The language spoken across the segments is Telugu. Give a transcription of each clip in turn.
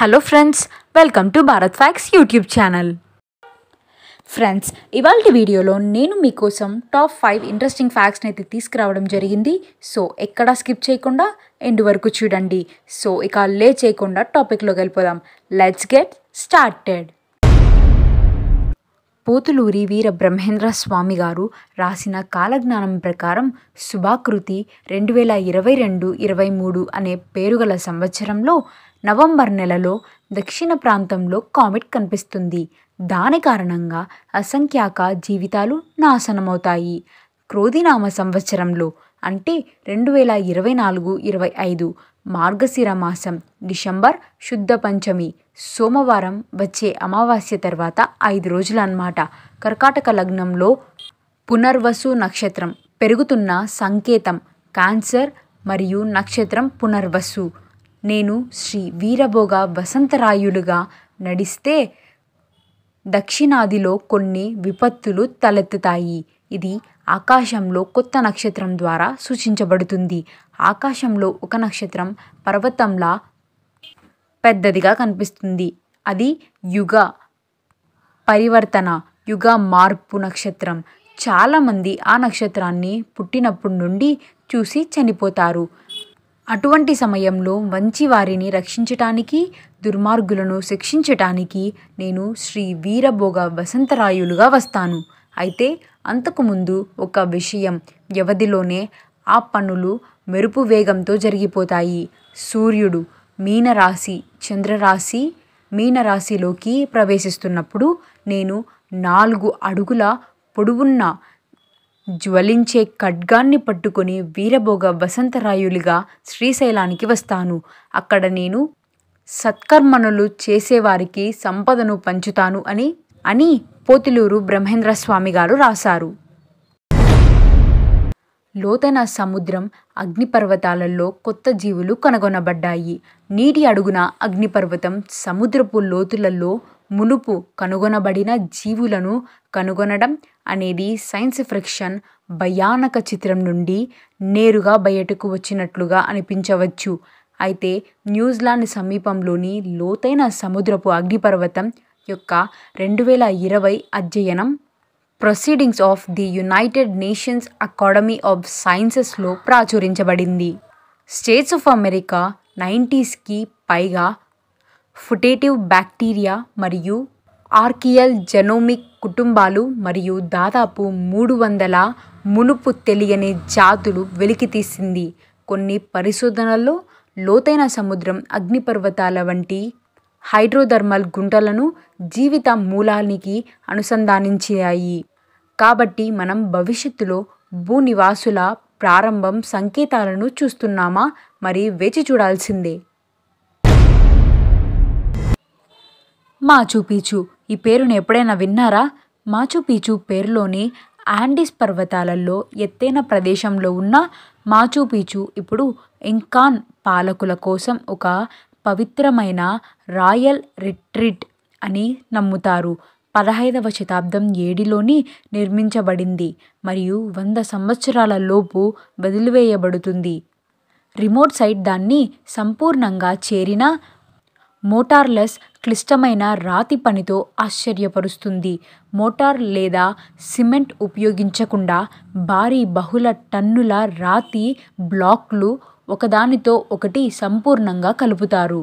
hello friends welcome to Bharat facts YouTube channel friends ఇవాళ వీడియోలో నేను మీకోసం టాప్ ఫైవ్ ఇంట్రెస్టింగ్ ఫ్యాక్ట్స్ని అయితే తీసుకురావడం జరిగింది సో ఎక్కడా స్కిప్ చేయకుండా ఎండ్ వరకు చూడండి సో ఇక లే చేయకుండా టాపిక్లోకి వెళ్ళిపోదాం let's get started Pothuluri Veera Brahmendra Swamy garu రాసిన కాలజ్ఞానం ప్రకారం శుభాకృతి రెండు వేల ఇరవై రెండు ఇరవై మూడు అనే పేరుగల సంవత్సరంలో నవంబర్ నెలలో దక్షిణ ప్రాంతంలో కామెట్ కనిపిస్తుంది దాని కారణంగా అసంఖ్యాక జీవితాలు నాశనమవుతాయి క్రోధినామ సంవత్సరంలో అంటే రెండు వేల ఇరవై నాలుగు ఇరవై ఐదు మార్గశిర మాసం డిసెంబర్ శుద్ధ పంచమి సోమవారం వచ్చే అమావాస్య తర్వాత ఐదు రోజులు అన్నమాట కర్కాటక లగ్నంలో పునర్వసు నక్షత్రం పెరుగుతున్న సంకేతం క్యాన్సర్ మరియు నక్షత్రం పునర్వసు నేను శ్రీ వీరభోగ వసంతరాయలుగా నడిస్తే దక్షిణాదిలో కొన్ని విపత్తులు తలెత్తుతాయి ఇది ఆకాశంలో కొత్త నక్షత్రం ద్వారా సూచించబడుతుంది ఆకాశంలో ఒక నక్షత్రం పర్వతంలా పెద్దదిగా కనిపిస్తుంది అది యుగ పరివర్తన యుగ మార్పు నక్షత్రం చాలామంది ఆ నక్షత్రాన్ని పుట్టినప్పటి నుండి చూసి చనిపోతారు అటువంటి సమయంలో మంచి వారిని రక్షించటానికి దుర్మార్గులను శిక్షించటానికి నేను శ్రీ వీరభోగ వసంతరాయులుగా వస్తాను అయితే అంతకుముందు ఒక విషయం వ్యవధిలోనే ఆ పనులు మెరుపు వేగంతో జరిగిపోతాయి సూర్యుడు మీనరాశి చంద్రరాశి మీనరాశిలోకి ప్రవేశిస్తున్నప్పుడు నేను నాలుగు అడుగుల పొడవున్న జ్వలించే ఖడ్గాన్ని పట్టుకొని వీరభోగ వసంతరాయులుగా శ్రీశైలానికి వస్తాను అక్కడ నేను సత్కర్మణులు చేసేవారికి సంపదను పంచుతాను అని అని పోతిలూరు బ్రహ్మేంద్ర స్వామి గారు రాశారు లోతన సముద్రం అగ్నిపర్వతాలలో కొత్త జీవులు కనుగొనబడ్డాయి నీటి అడుగున అగ్నిపర్వతం సముద్రపు లోతులలో మునుపు కనుగొనబడిన జీవులను కనుగొనడం అనేది సైన్స్ ఫ్రిక్షన్ భయానక చిత్రం నుండి నేరుగా బయటకు వచ్చినట్లుగా అనిపించవచ్చు అయితే న్యూజిలాండ్ సమీపంలోని లోతైన సముద్రపు అగ్నిపర్వతం యొక్క రెండు వేల ఇరవై అధ్యయనం proceedings of the United Nations academy of సైన్సెస్లో ప్రాచురించబడింది స్టేట్స్ ఆఫ్ అమెరికా నైంటీస్కి పైగా ఫుటేటివ్ బ్యాక్టీరియా మరియు ఆర్కియల్ జెనోమిక్ కుటుంబాలు మరియు దాదాపు మూడు వందల మునుపు తెలియని జాతులు వెలికితీసింది కొన్ని పరిశోధనల్లో లోతైన సముద్రం అగ్నిపర్వతాల వంటి హైడ్రోథర్మల్ గుంటలను జీవిత మూలానికి అనుసంధానించాయి కాబట్టి మనం భవిష్యత్తులో భూనివాసుల ప్రారంభం సంకేతాలను చూస్తున్నామా మరి వేచి చూడాల్సిందే మాచుపీచు ఈ పేరును ఎప్పుడైనా విన్నారా మాచుపీచు పేరులోని ఆండీస్ పర్వతాలలో ఎత్తైన ప్రదేశంలో ఉన్న మాచుపీచు ఇప్పుడు ఇంకాన్ పాలకుల కోసం ఒక పవిత్రమైన రాయల్ రిట్రీట్ అని నమ్ముతారు పదహైదవ శతాబ్దం ఏడిలోని నిర్మించబడింది మరియు వంద సంవత్సరాల లోపు వదిలివేయబడుతుంది రిమోట్ సైట్ దాన్ని సంపూర్ణంగా చేరిన మోటార్లెస్ క్లిష్టమైన రాతి పనితో ఆశ్చర్యపరుస్తుంది మోటార్ లేదా సిమెంట్ ఉపయోగించకుండా భారీ బహుళ టన్నుల రాతి బ్లాక్లు ఒకదానితో ఒకటి సంపూర్ణంగా కలుపుతారు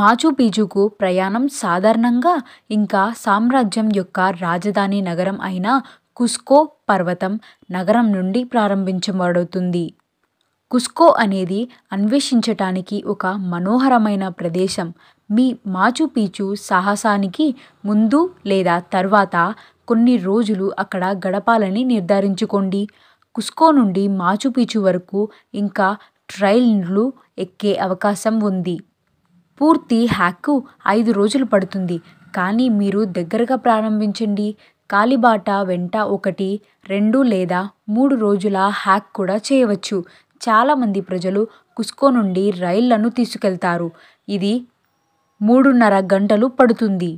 మాచుపీచుకు ప్రయాణం సాధారణంగా ఇంకా సామ్రాజ్యం యొక్క రాజధాని నగరం అయిన కుస్కో పర్వతం నగరం నుండి ప్రారంభించబడుతుంది కుస్కో అనేది అన్వేషించటానికి ఒక మనోహరమైన ప్రదేశం మీ మాచుపీచు సాహసానికి ముందు లేదా తర్వాత కొన్ని రోజులు అక్కడ గడపాలని నిర్ధారించుకోండి కుస్కో నుండి మాచుపీచు వరకు ఇంకా ట్రైన్లు ఎక్కే అవకాశం ఉంది పూర్తి హ్యాక్కు ఐదు రోజులు పడుతుంది కానీ మీరు దగ్గరగా ప్రారంభించండి కాలిబాట వెంట ఒకటి రెండు లేదా మూడు రోజుల హ్యాక్ కూడా చేయవచ్చు చాలామంది ప్రజలు కుస్కో నుండి రైళ్లను తీసుకెళ్తారు ఇది మూడున్నర గంటలు పడుతుంది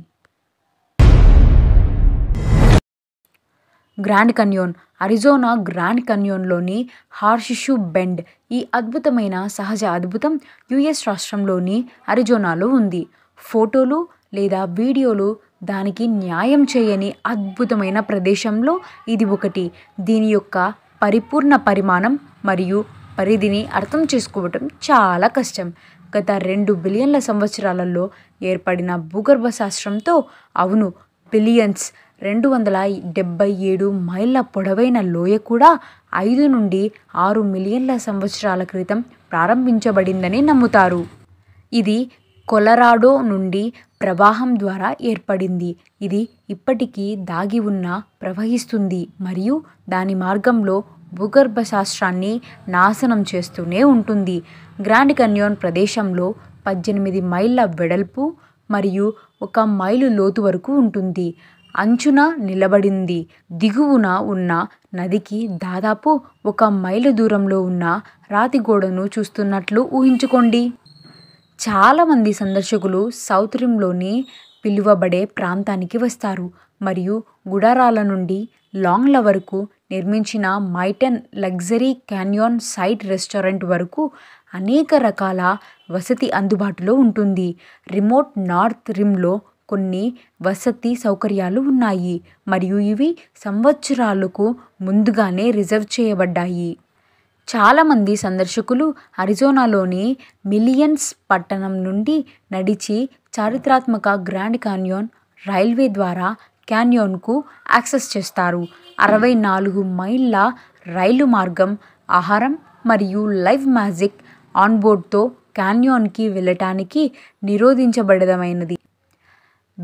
గ్రాండ్ కన్యోన్ అరిజోనా గ్రాండ్ కన్యోన్లోని హార్షిషు బెండ్ ఈ అద్భుతమైన సహజ అద్భుతం యుఎస్ రాష్ట్రంలోని అరిజోనాలో ఉంది ఫోటోలు లేదా వీడియోలు దానికి న్యాయం చేయని అద్భుతమైన ప్రదేశంలో ఇది ఒకటి దీని యొక్క పరిపూర్ణ పరిమాణం మరియు పరిధిని అర్థం చేసుకోవటం చాలా కష్టం గత రెండు బిలియన్ల సంవత్సరాలలో ఏర్పడిన భూగర్భ శాస్త్రంతో అవును బిలియన్స్ రెండు వందల డెబ్బై ఏడు మైళ్ళ పొడవైన లోయ కూడా ఐదు నుండి ఆరు మిలియన్ల సంవత్సరాల క్రితం ప్రారంభించబడిందని నమ్ముతారు ఇది కొలరాడో నుండి ప్రవాహం ద్వారా ఏర్పడింది ఇది ఇప్పటికీ దాగి ఉన్న ప్రవహిస్తుంది మరియు దాని మార్గంలో భూగర్భ శాస్త్రాన్ని నాశనం చేస్తూనే ఉంటుంది గ్రాండ్ కన్యోన్ ప్రదేశంలో పద్దెనిమిది మైళ్ళ వెడల్పు మరియు ఒక మైలు లోతు వరకు ఉంటుంది అంచున నిలబడింది దిగువన ఉన్న నదికి దాదాపు ఒక మైలు దూరంలో ఉన్న రాతి గోడను చూస్తున్నట్లు ఊహించుకోండి చాలామంది సందర్శకులు సౌత్ రిమ్లోని పిలువబడే ప్రాంతానికి వస్తారు మరియు గుడారాల నుండి లాంగ్ల వరకు నిర్మించిన మైటన్ లగ్జరీ క్యాన్యాన్ సైడ్ రెస్టారెంట్ వరకు అనేక రకాల వసతి అందుబాటులో ఉంటుంది రిమోట్ నార్త్ రిమ్లో కొన్ని వసతి సౌకర్యాలు ఉన్నాయి మరియు ఇవి సంవత్సరాలకు ముందుగానే రిజర్వ్ చేయబడ్డాయి చాలామంది సందర్శకులు అరిజోనాలోని మిలియన్స్ పట్టణం నుండి నడిచి చారిత్రాత్మక గ్రాండ్ కాన్యాన్ రైల్వే ద్వారా క్యాన్యోన్కు యాక్సెస్ చేస్తారు అరవై నాలుగు మైళ్ళ రైలు మార్గం ఆహారం మరియు లైవ్ మ్యాజిక్ ఆన్బోర్డ్తో క్యాన్యోన్కి వెళ్ళటానికి నిరోధించబడదమైనది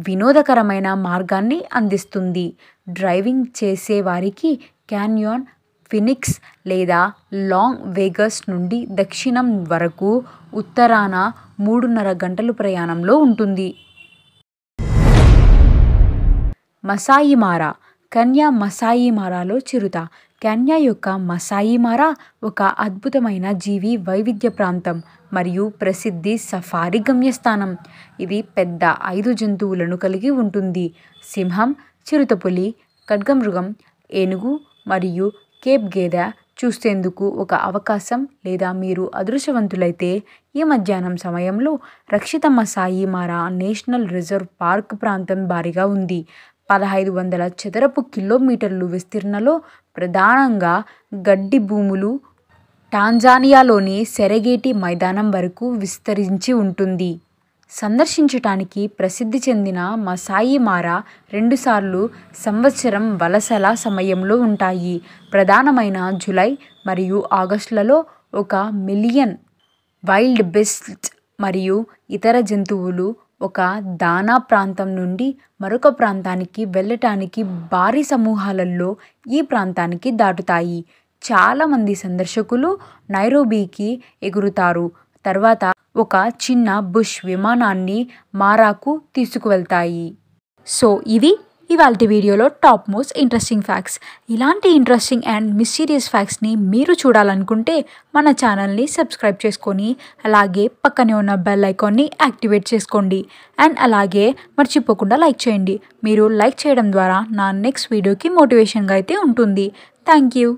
వినోదకరమైన మార్గాన్ని అందిస్తుంది డ్రైవింగ్ చేసేవారికి క్యాన్యోన్ క్యాన్యాన్ ఫినిక్స్ లేదా లాంగ్ వేగస్ నుండి దక్షిణం వరకు ఉత్తరాన మూడున్నర గంటలు ప్రయాణంలో ఉంటుంది మసాయిమారా కన్యా మసాయిమారాలో చిరుత కన్యా యొక్క మసాయిమారా ఒక అద్భుతమైన జీవి వైవిధ్య ప్రాంతం మరియు ప్రసిద్ధి సఫారీ గమ్యస్థానం ఇది పెద్ద ఐదు జంతువులను కలిగి ఉంటుంది సింహం చిరుతపులి ఖడ్గమృగం ఏనుగు మరియు కేప్ గేద చూసేందుకు ఒక అవకాశం లేదా మీరు అదృశ్యవంతులైతే ఈ మధ్యాహ్నం సమయంలో రక్షిత Masai Mara national reserve park ప్రాంతం భారీగా ఉంది పదహైదు వందల చదరపు కిలోమీటర్లు విస్తీర్ణలో ప్రధానంగా గడ్డి భూములు టాంజానియాలోని సెరగేటి మైదానం వరకు విస్తరించి ఉంటుంది సందర్శించటానికి ప్రసిద్ధి చెందిన మసాయి మారా రెండుసార్లు సంవత్సరం వలసల సమయంలో ఉంటాయి ప్రధానమైన జులై మరియు ఆగస్టులలో ఒక మిలియన్ వైల్డ్ బెస్ట్ మరియు ఇతర జంతువులు ఒక దానా ప్రాంతం నుండి మరొక ప్రాంతానికి వెళ్ళటానికి భారీ సమూహాలలో ఈ ప్రాంతానికి దాటుతాయి చాలామంది సందర్శకులు నైరోబీకి ఎగురుతారు తర్వాత ఒక చిన్న బుష్ విమానాన్ని మారాకు తీసుకువెళ్తాయి సో ఇవి ఇవాళ వీడియోలో టాప్ మోస్ట్ ఇంట్రెస్టింగ్ ఫ్యాక్ట్స్ ఇలాంటి ఇంట్రెస్టింగ్ అండ్ మిస్టీరియస్ ఫ్యాక్ట్స్ని మీరు చూడాలనుకుంటే మన ఛానల్ని సబ్స్క్రైబ్ చేసుకొని అలాగే పక్కనే ఉన్న బెల్ ఐకాన్ని యాక్టివేట్ చేసుకోండి అండ్ అలాగే మర్చిపోకుండా లైక్ చేయండి మీరు లైక్ చేయడం ద్వారా నా నెక్స్ట్ వీడియోకి మోటివేషన్గా అయితే ఉంటుంది థ్యాంక్ యూ